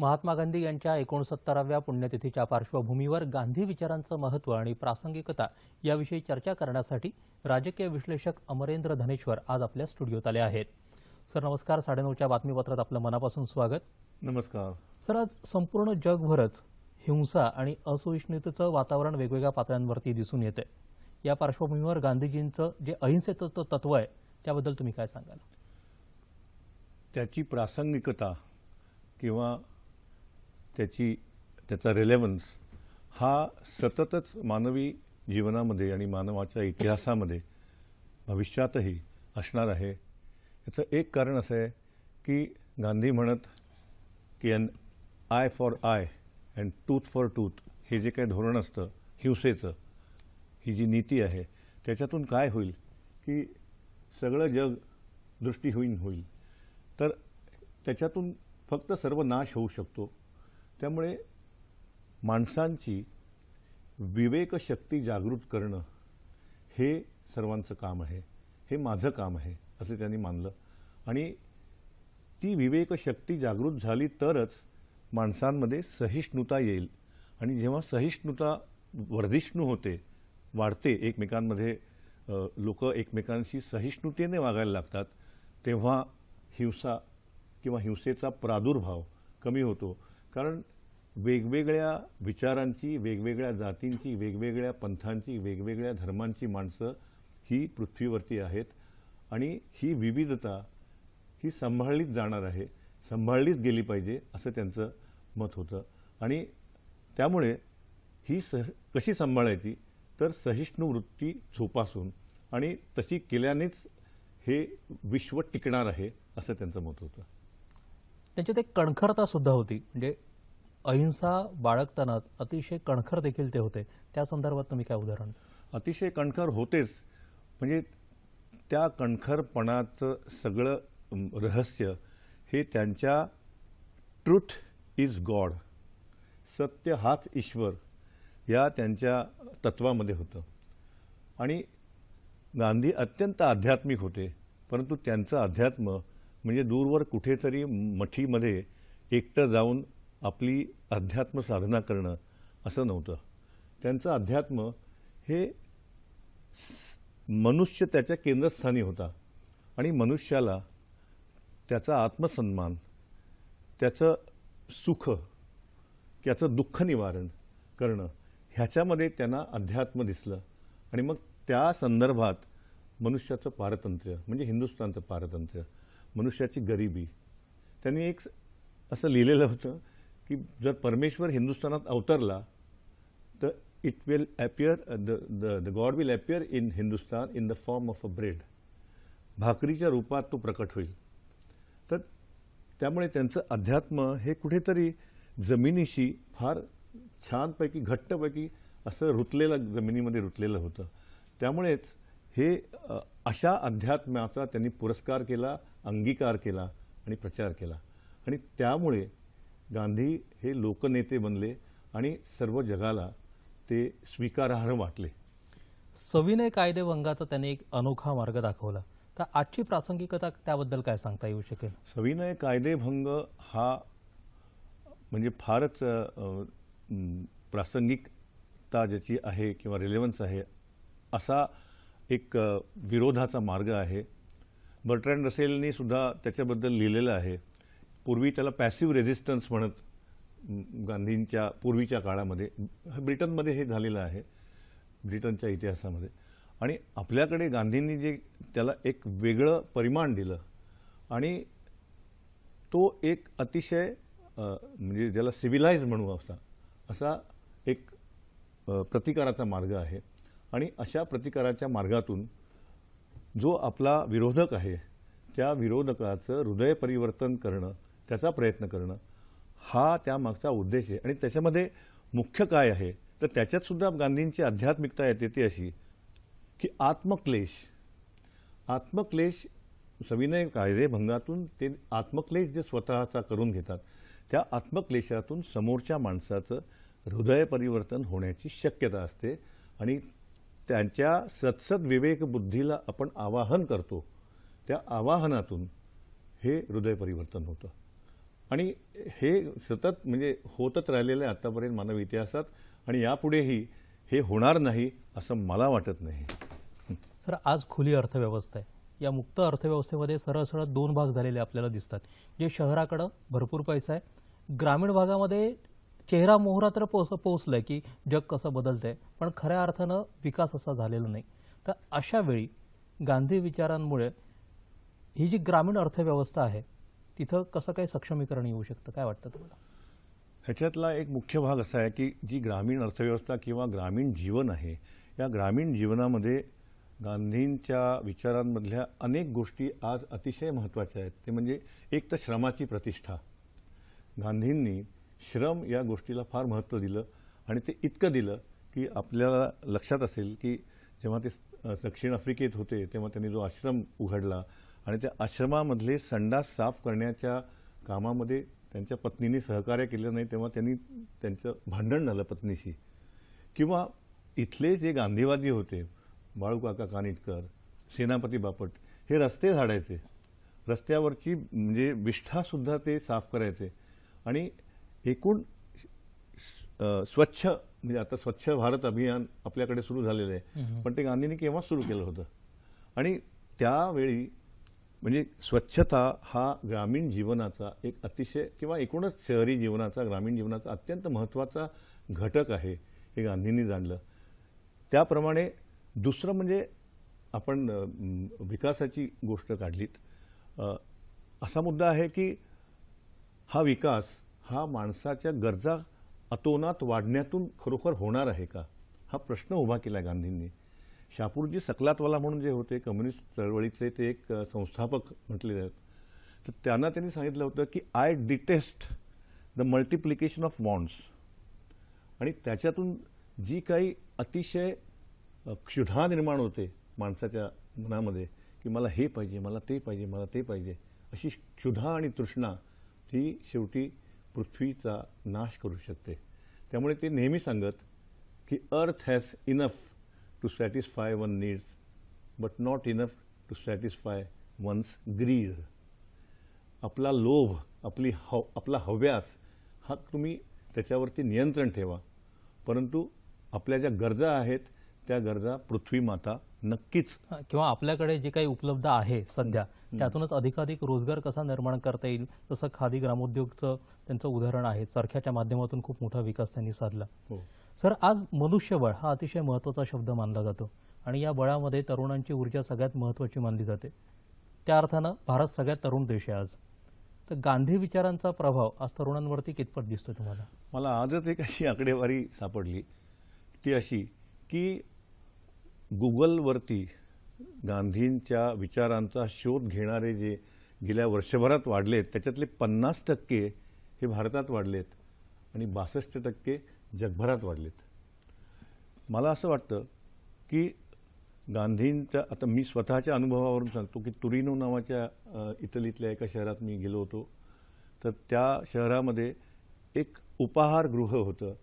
महात्मा गांधी यांच्या एकोणसत्तराव्या पुण्यतिथीच्या पार्श्वभूमीवर गांधी विचारांचं महत्त्व आणि प्रासंगिकता याविषयी चर्चा करण्यासाठी राजकीय विश्लेषक अमरेंद्र धनेश्वर आज आपल्या स्टुडिओत आले आहेत सर नमस्कार साडेनऊच्या बातमीपत्रात आपलं मनापासून स्वागत नमस्कार सर आज संपूर्ण जगभरच हिंसा आणि असहिष्णुतेचं वातावरण वेगवेगळ्या पातळ्यांवरती दिसून येतं या पार्श्वभूमीवर गांधीजींचं जे अहिंसेचं तत्व आहे त्याबद्दल तुम्ही काय सांगाल त्याची प्रासंगिकता किंवा त्याची त्याचा रिलेव्हन्स हा सततच मानवी जीवनामध्ये आणि मानवाच्या इतिहासामध्ये भविष्यातही असणार आहे याचं एक कारण असं आहे की गांधी म्हणत की an eye for eye and tooth for tooth हे जे काही धोरण असतं हिंसेचं ही जी नीती आहे त्याच्यातून काय होईल की सगळं जग दृष्टीहीन होईल तर त्याच्यातून फक्त सर्व नाश होऊ शकतो त्यामुळे माणसांची विवेकशक्ती जागृत करणं हे सर्वांचं काम आहे हे माझं काम आहे असं त्यांनी मानलं आणि ती विवेकशक्ती जागृत झाली तरच माणसांमध्ये सहिष्णुता येईल आणि जेव्हा सहिष्णुता वर्धिष्णू होते वाढते एकमेकांमध्ये लोक एकमेकांशी सहिष्णुतेने वागायला लागतात तेव्हा हिंसा किंवा हिंसेचा प्रादुर्भाव कमी होतो कारण वेगवेगळ्या विचारांची वेगवेगळ्या जातींची वेगवेगळ्या पंथांची वेगवेगळ्या धर्मांची माणसं ही पृथ्वीवरती आहेत आणि ही विविधता ही सांभाळलीच जाणार आहे सांभाळलीच गेली पाहिजे असं त्यांचं मत होतं आणि त्यामुळे ही सह कशी सांभाळायची तर सहिष्णू वृत्ती झोपासून आणि तशी केल्यानेच हे विश्व टिकणार आहे असं त्यांचं मत होतं त्यांच्यात एक कणखरता सुद्धा होती म्हणजे अहिंसा बाळगतानाच अतिशय कणखर देखील ते होते त्या संदर्भात तुम्ही काय उदाहरण अतिशय कणखर होतेच म्हणजे त्या कणखरपणाचं सगळं रहस्य हे त्यांच्या ट्रूथ इज गॉड सत्य हाच ईश्वर या त्यांच्या तत्वामध्ये होतं आणि गांधी अत्यंत आध्यात्मिक होते परंतु त्यांचं अध्यात्म म्हणजे दूरवर कुठेतरी मठीमध्ये एकटं जाऊन आपली अध्यात्म साधना करणं असं नव्हतं त्यांचं अध्यात्म हे मनुष्य त्याच्या केंद्रस्थानी होता आणि मनुष्याला त्याचा आत्मसन्मान त्याचं सुख त्याचं दुःख निवारण करणं ह्याच्यामध्ये त्यांना अध्यात्म दिसलं आणि मग त्या संदर्भात मनुष्याचं पारतंत्र्य म्हणजे हिंदुस्थानचं पारतंत्र्य मनुष्याची गरिबी त्यांनी एक असं लिहिलेलं होतं की जर परमेश्वर हिंदुस्थानात अवतरला तर it will appear the the God will appear in Hindustan in the form of a bread भाकरीच्या रूपात तो प्रकट होईल तर त्यामुळे त्यांचं अध्यात्म हे कुठेतरी जमिनीशी फार छानपैकी घट्टपैकी असं रुतलेलं जमिनीमध्ये रुतलेलं होतं त्यामुळेच हे अशा अध्यात्माचा त्यांनी पुरस्कार केला अंगीकार केला आणि प्रचार केला आणि त्यामुळे गांधी हे लोकनेते बनले आणि सर्व जगाला ते स्वीकारार्ह वाटले सविनय कायदेभंगाचा त्यांनी एक अनोखा मार्ग दाखवला तर आजची प्रासंगिकता त्याबद्दल काय सांगता येऊ शकेल सविनय कायदेभंग हा म्हणजे फारच प्रासंगिकता ज्याची आहे किंवा रिलेव्हन्स आहे असा एक विरोधाचा मार्ग आहे बर्ट्रँड रसेलनी सुद्धा त्याच्याबद्दल लिहिलेलं आहे पूर्वी त्याला पॅसिव्ह रेझिस्टन्स म्हणत गांधींच्या पूर्वीच्या काळामध्ये ब्रिटनमध्ये हे झालेलं आहे ब्रिटनच्या इतिहासामध्ये आणि आपल्याकडे गांधींनी जे त्याला एक वेगळं परिमाण दिलं आणि तो एक अतिशय म्हणजे ज्याला सिव्हिलाइज म्हणू असता असा एक प्रतिकाराचा मार्ग आहे आणि अशा प्रतिकाराच्या मार्गातून जो आपला विरोधक आहे त्या विरोधकाचं हृदय परिवर्तन करणं त्याचा प्रयत्न करणं हा त्यामागचा उद्देश आहे आणि त्याच्यामध्ये मुख्य काय आहे तर त्याच्यातसुद्धा सुद्धा गांधींची आध्यात्मिकता येते ती अशी की आत्मक्लेश आत्मक्लेश सविनय कायदेभंगातून ते आत्मक्लेश जे स्वतःचा करून घेतात त्या आत्मक्लेशातून समोरच्या माणसाचं हृदय परिवर्तन होण्याची शक्यता असते आणि त्यांच्या सत्सद बुद्धीला आपण आवाहन करतो त्या आवाहनातून हे हृदय परिवर्तन होतं आणि हे सतत म्हणजे होतच राहिलेलं आहे आत्तापर्यंत मानव इतिहासात आणि यापुढेही हे होणार नाही असं मला वाटत नाही सर आज खुली अर्थव्यवस्था आहे या मुक्त अर्थव्यवस्थेमध्ये सरळ सरळ दोन भाग झालेले आपल्याला दिसतात जे शहराकडं भरपूर पैसा आहे ग्रामीण भागामध्ये चेहरा मोहरा तर पोच पोचला की जग कसं बदलतं आहे पण खऱ्या अर्थानं विकास असा झालेला नाही तर अशा वेळी गांधी विचारांमुळे ही जी ग्रामीण अर्थव्यवस्था आहे तिथं कसं काय सक्षमीकरण येऊ शकतं काय वाटतं तुम्हाला ह्याच्यातला एक मुख्य भाग असा आहे की जी ग्रामीण अर्थव्यवस्था किंवा ग्रामीण जीवन आहे या ग्रामीण जीवनामध्ये गांधींच्या विचारांमधल्या अनेक गोष्टी आज अतिशय महत्त्वाच्या आहेत ते म्हणजे एक तर श्रमाची प्रतिष्ठा गांधींनी श्रम या गोष्टीला फार महत्त्व दिलं आणि ते इतकं दिलं की आपल्याला लक्षात असेल की जेव्हा ते दक्षिण आफ्रिकेत होते तेव्हा त्यांनी जो आश्रम उघडला आणि त्या आश्रमामधले संडास साफ करण्याच्या कामामध्ये त्यांच्या पत्नीने सहकार्य केलं नाही तेव्हा त्यांनी त्यांचं भांडण झालं पत्नीशी किंवा इथले जे गांधीवादी होते बाळूकाका कानिटकर सेनापती बापट हे रस्ते झाडायचे रस्त्यावरची म्हणजे विष्ठासुद्धा ते साफ करायचे आणि एकूण स्वच्छ म्हणजे आता स्वच्छ भारत अभियान आपल्याकडे सुरू झालेलं आहे पण ते गांधींनी केव्हा सुरू केलं होतं आणि त्यावेळी म्हणजे स्वच्छता हा ग्रामीण जीवनाचा एक अतिशय किंवा एकूणच शहरी जीवनाचा ग्रामीण जीवनाचा अत्यंत महत्त्वाचा घटक आहे हे गांधींनी जाणलं त्याप्रमाणे दुसरं म्हणजे आपण विकासाची गोष्ट काढलीत असा मुद्दा आहे की हा विकास हा माणसाच्या गरजा अतोनात वाढण्यातून खरोखर होणार आहे का हा प्रश्न उभा केला गांधींनी शापूरजी सकलातवाला म्हणून जे होते कम्युनिस्ट चळवळीचे ते एक संस्थापक म्हटले आहेत तर त्यांना त्यांनी सांगितलं होतं की I detest the multiplication of wants आणि त्याच्यातून जी काही अतिशय क्षुधा निर्माण होते माणसाच्या मनामध्ये की मला हे पाहिजे मला ते पाहिजे मला ते पाहिजे अशी क्षुधा आणि तृष्णा ही शेवटी पृथ्वीचा नाश करू शकते त्यामुळे ते नेहमी सांगत की earth has enough to satisfy one's needs, but not enough to satisfy one's greed. आपला लोभ आपली हव आपला हव्यास हा तुम्ही त्याच्यावरती नियंत्रण ठेवा परंतु आपल्या ज्या गरजा आहेत त्या गरजा पृथ्वी माता नक्कीच किंवा आपल्याकडे जे काही उपलब्ध आहे सध्या त्यातूनच अधिकाधिक रोजगार कसा निर्माण करता येईल जसं खादी ग्रामोद्योगचं त्यांचं उदाहरण आहे चरख्याच्या माध्यमातून खूप मोठा विकास त्यांनी साधला हो. सर आज मनुष्यबळ हा अतिशय महत्त्वाचा शब्द मानला जातो आणि या बळामध्ये तरुणांची ऊर्जा सगळ्यात महत्त्वाची मानली जाते त्या अर्थानं भारत सगळ्यात तरुण देश आहे आज तर गांधी विचारांचा प्रभाव आज तरुणांवरती कितपत दिसतो तुम्हाला मला आजच एक अशी आकडेवारी सापडली ती अशी की गुगलवरती गांधींच्या विचारांचा शोध घेणारे जे गेल्या वर्षभरात वाढलेत त्याच्यातले पन्नास टक्के हे भारतात वाढलेत आणि बासष्ट टक्के जगभरात वाढलेत मला असं वाटतं की गांधींच्या आता मी स्वतःच्या अनुभवावरून सांगतो की तुरिनो नावाच्या इटलीतल्या एका शहरात मी गेलो होतो तर त्या शहरामध्ये एक उपाहारगृह होतं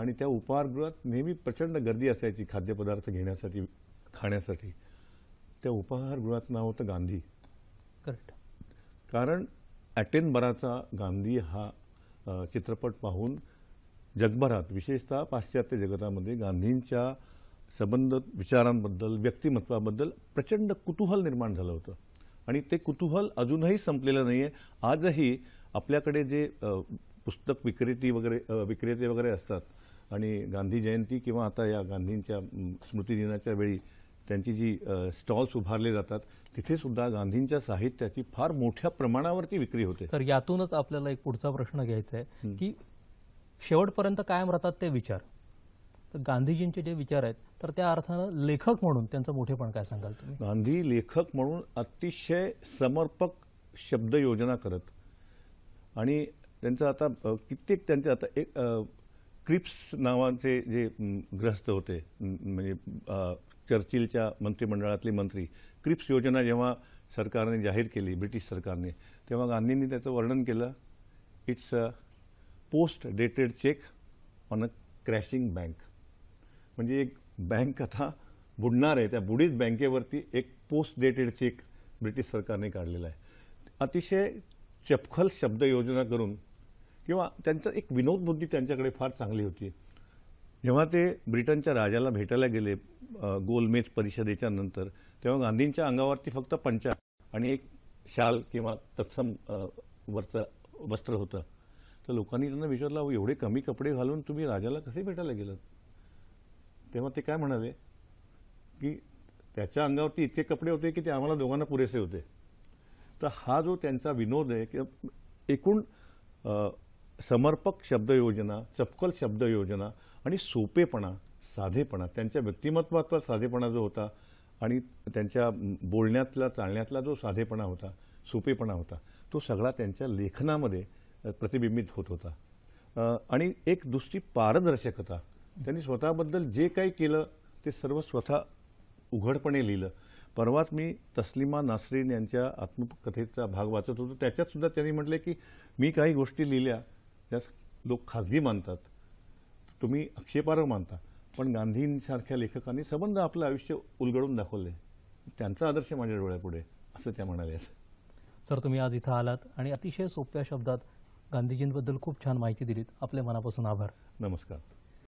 आणि त्या उपाहारगृहात नेहमी प्रचंड गर्दी असायची खाद्यपदार्थ घेण्यासाठी खाण्यासाठी त्या उपाहारगृहात नाव होतं गांधी करेक्ट कारण ॲटेनबराचा गांधी हा चित्रपट पाहून जगभरात विशेषतः पाश्चात्य जगतामध्ये गांधींच्या संबंध विचारांबद्दल व्यक्तिमत्वाबद्दल प्रचंड कुतूहल निर्माण झालं होतं आणि ते कुतूहल अजूनही संपलेलं नाही आहे आजही आपल्याकडे जे पुस्तक विक्रेती वगैरे विक्रेते वगैरे असतात आणि गांधी जयंती किंवा आता या गांधींच्या स्मृतिदिनाच्या वेळी त्यांची जी स्टॉल्स उभारले जातात तिथे सुद्धा गांधींच्या साहित्याची फार मोठ्या प्रमाणावरती विक्री होते तर यातूनच आपल्याला एक पुढचा प्रश्न घ्यायचा आहे की शेवटपर्यंत कायम राहतात ते विचार तर गांधीजींचे जे विचार आहेत तर त्या अर्थानं लेखक म्हणून त्यांचं मोठेपण काय सांगाल तुम्ही गांधी लेखक म्हणून अतिशय समर्पक शब्द योजना करत आणि त्यांचं आता कित्येक त्यांचे आता एक क्रिप्स नावाचे जे ग्रस्त होते म्हणजे चर्चिलच्या मंत्रिमंडळातले मंत्री क्रिप्स योजना जेव्हा सरकारने जाहीर केली ब्रिटिश सरकारने तेव्हा गांधींनी त्याचं वर्णन केलं it's a post dated cheque on a crashing bank म्हणजे एक बँक आता बुडणार आहे त्या बुडीत बँकेवरती एक पोस्ट डेटेड चेक ब्रिटिश सरकारने काढलेला आहे अतिशय चपखल शब्द योजना करून किंवा त्यांचा एक विनोदबुद्धी त्यांच्याकडे फार चांगली होती जेव्हा ते ब्रिटनच्या राजाला भेटायला गेले गोलमेज परिषदेच्या नंतर तेव्हा गांधींच्या अंगावरती फक्त पंचा आणि एक शाल किंवा तत्सम वर्त वस्त्र होतं तर लोकांनी त्यांना विचारलं एवढे कमी कपडे घालून तुम्ही राजाला कसे भेटायला गेलात तेव्हा ते काय म्हणाले की त्याच्या अंगावरती इतके कपडे होते की ते आम्हाला दोघांना पुरेसे होते तर हा जो त्यांचा विनोद आहे की एकूण समर्पक शब्दयोजना चपकल योजना आणि सोपेपणा साधेपणा त्यांच्या व्यक्तिमत्वातला साधेपणा जो होता आणि त्यांच्या बोलण्यातला चालण्यातला जो साधेपणा होता सोपेपणा होता तो सगळा त्यांच्या लेखनामध्ये प्रतिबिंबित होत होता आणि एक दुसरी पारदर्शकता त्यांनी स्वतःबद्दल जे काही केलं ते सर्व स्वतः उघडपणे लिहिलं परवाच मी तस्लिमा नासरीन यांच्या आत्मकथेचा भाग वाचत होतो त्याच्यातसुद्धा त्यांनी म्हटलं की मी काही गोष्टी लिहिल्या त्या लोक खाजगी मानतात तुम्ही आक्षेपार्ह मानता पण गांधींसारख्या लेखकांनी संबंध आपलं आयुष्य उलगडून दाखवले त्यांचा आदर्श माझ्या डोळ्यापुढे असं त्या म्हणाल्या सर तुम्ही आज इथं आलात आणि अतिशय सोप्या शब्दात गांधीजींबद्दल खूप छान माहिती दिलीत आपल्या मनापासून आभार नमस्कार